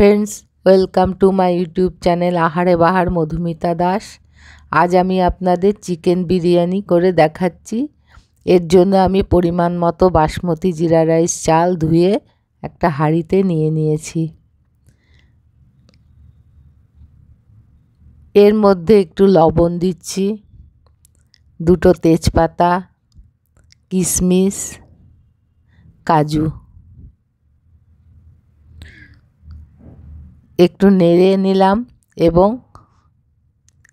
friends welcome to my YouTube channel Ahare Bahar Madhumita Das আজ আমি আপনাদের চিকেন বিরিয়ানি করে দেখাচ্ছি এর জন্য আমি পরিমাণ মতো বাসমতি জিরা রাইস চাল ধুয়ে একটা হাঁড়িতে নিয়ে নিয়েছি এর মধ্যে একটু লবণ দিচ্ছি দুটো তেজপাতা কিশমিশ কাজু একটু নেড়ে নিলাম এবং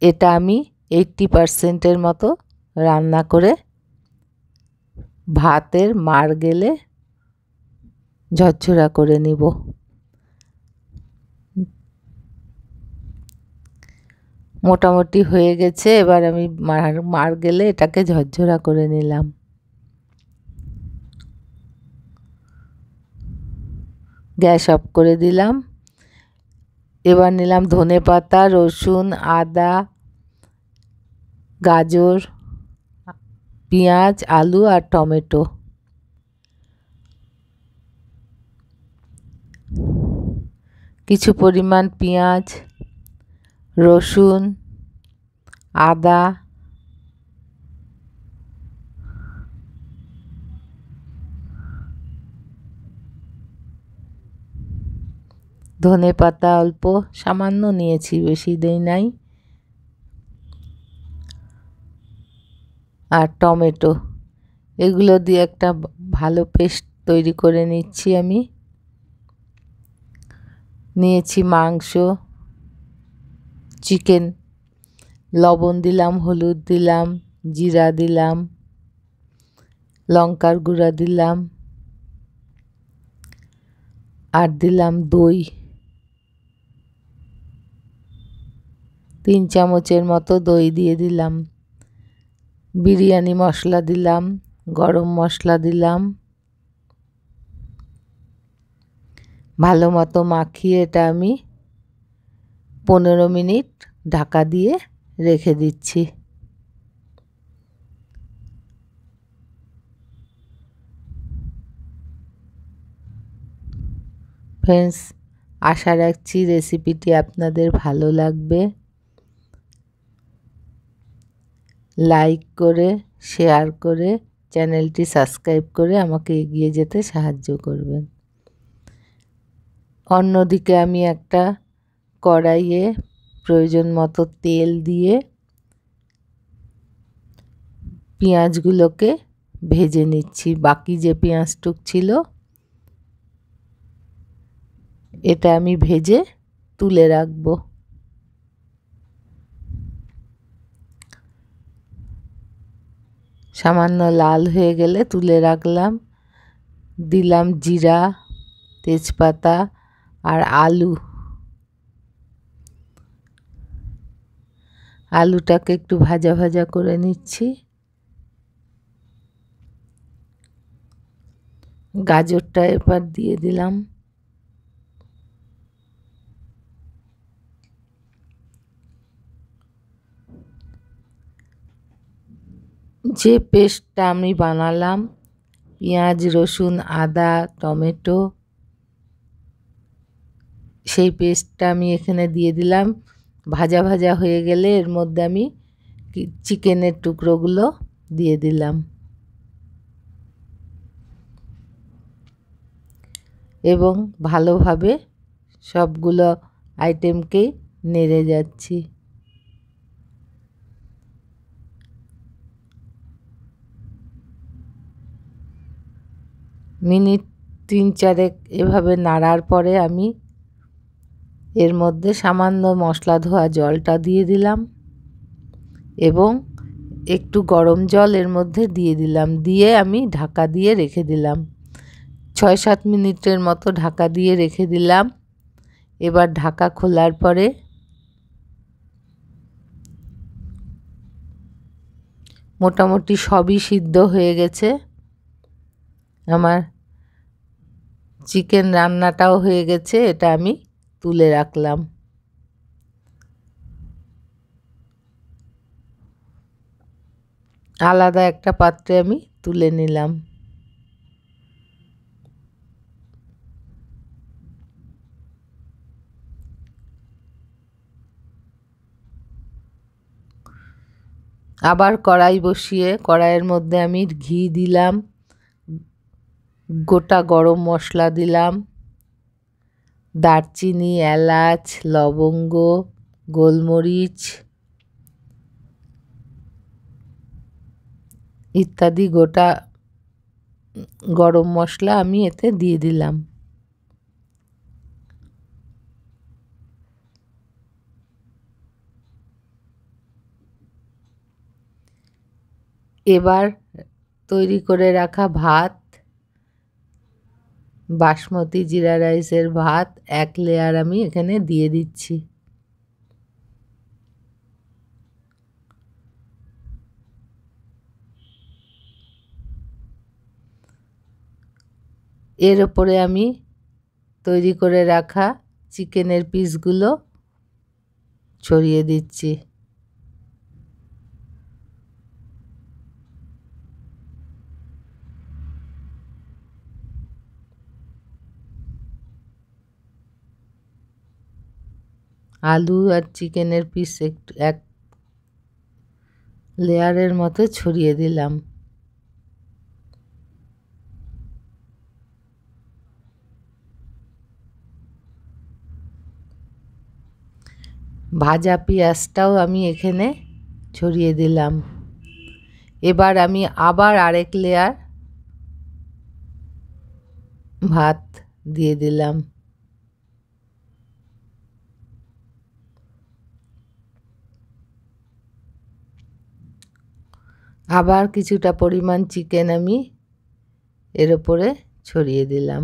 এটা আমি এইটটি পারসেন্টের মতো রান্না করে ভাতের মার গেলে ঝরঝরা করে নিব মোটামুটি হয়ে গেছে এবার আমি মার মার গেলে এটাকে ঝরঝরা করে নিলাম গ্যাস অফ করে দিলাম এবার নিলাম ধনে পাতা রসুন আদা গাজর পেঁয়াজ আলু আর টমেটো কিছু পরিমাণ পেঁয়াজ রসুন আদা ধনে পাতা অল্প সামান্য নিয়েছি বেশি দেই নাই আর টমেটো এগুলো দিয়ে একটা ভালো পেস্ট তৈরি করে নিচ্ছি আমি নিয়েছি মাংস চিকেন লবণ দিলাম হলুদ দিলাম জিরা দিলাম লঙ্কার গুঁড়া দিলাম আর দিলাম দই তিন চামচের মতো দই দিয়ে দিলাম বিরিয়ানি মশলা দিলাম গরম মশলা দিলাম ভালো মতো মাখিয়ে এটা আমি পনেরো মিনিট ঢাকা দিয়ে রেখে দিচ্ছি ফ্রেন্ডস আশা রাখছি রেসিপিটি আপনাদের ভালো লাগবে লাইক করে শেয়ার করে চ্যানেলটি সাবস্ক্রাইব করে আমাকে এগিয়ে যেতে সাহায্য করবেন অন্যদিকে আমি একটা কড়াইয়ে প্রয়োজন মতো তেল দিয়ে পেঁয়াজগুলোকে ভেজে নিচ্ছি বাকি যে পেঁয়াজটুক ছিল এটা আমি ভেজে তুলে রাখবো সামান্য লাল হয়ে গেলে তুলে রাখলাম দিলাম জিরা তেজপাতা আর আলু আলুটাকে একটু ভাজা ভাজা করে নিচ্ছি গাজরটা এবার দিয়ে দিলাম যে পেস্টটা আমি বানালাম পেঁয়াজ রসুন আদা টমেটো সেই পেস্টটা আমি এখানে দিয়ে দিলাম ভাজা ভাজা হয়ে গেলে এর মধ্যে আমি চিকেনের টুকরোগুলো দিয়ে দিলাম এবং ভালোভাবে সবগুলো আইটেমকেই নেড়ে যাচ্ছি মিনিট তিন চারেক এভাবে নাড়ার পরে আমি এর মধ্যে সামান্য মশলা ধোয়া জলটা দিয়ে দিলাম এবং একটু গরম জল এর মধ্যে দিয়ে দিলাম দিয়ে আমি ঢাকা দিয়ে রেখে দিলাম ছয় সাত মিনিটের মতো ঢাকা দিয়ে রেখে দিলাম এবার ঢাকা খোলার পরে মোটামুটি সবই সিদ্ধ হয়ে গেছে আমার চিকেন রান্নাটাও হয়ে গেছে এটা আমি তুলে রাখলাম আলাদা একটা পাত্রে আমি তুলে নিলাম আবার কড়াই বসিয়ে কড়াইয়ের মধ্যে আমি ঘি দিলাম গোটা গরম মশলা দিলাম দারচিনি এলাচ লবঙ্গ গোলমরিচ ইত্যাদি গোটা গরম মশলা আমি এতে দিয়ে দিলাম এবার তৈরি করে রাখা ভাত বাসমতি জিরা রাইসের ভাত এক লেয়ার আমি এখানে দিয়ে দিচ্ছি এর ওপরে আমি তৈরি করে রাখা চিকেনের পিসগুলো ছড়িয়ে দিচ্ছি আলু আর চিকেনের পিস একটু এক লেয়ারের মতো ছড়িয়ে দিলাম ভাজা পেঁয়াজটাও আমি এখানে ছড়িয়ে দিলাম এবার আমি আবার আরেক লেয়ার ভাত দিয়ে দিলাম আবার কিছুটা পরিমাণ চিকেন আমি এর ওপরে ছড়িয়ে দিলাম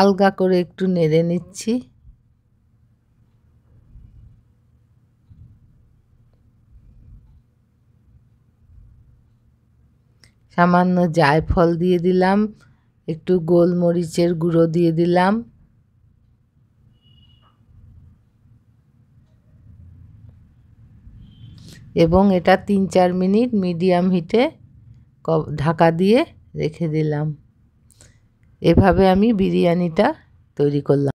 আলগা করে একটু নেড়ে নিচ্ছি সামান্য জায়ফল দিয়ে দিলাম একটু গোলমরিচের গুঁড়ো দিয়ে দিলাম এবং এটা তিন চার মিনিট মিডিয়াম হিটে ঢাকা দিয়ে রেখে দিলাম এভাবে আমি বিরিয়ানিটা তৈরি করলাম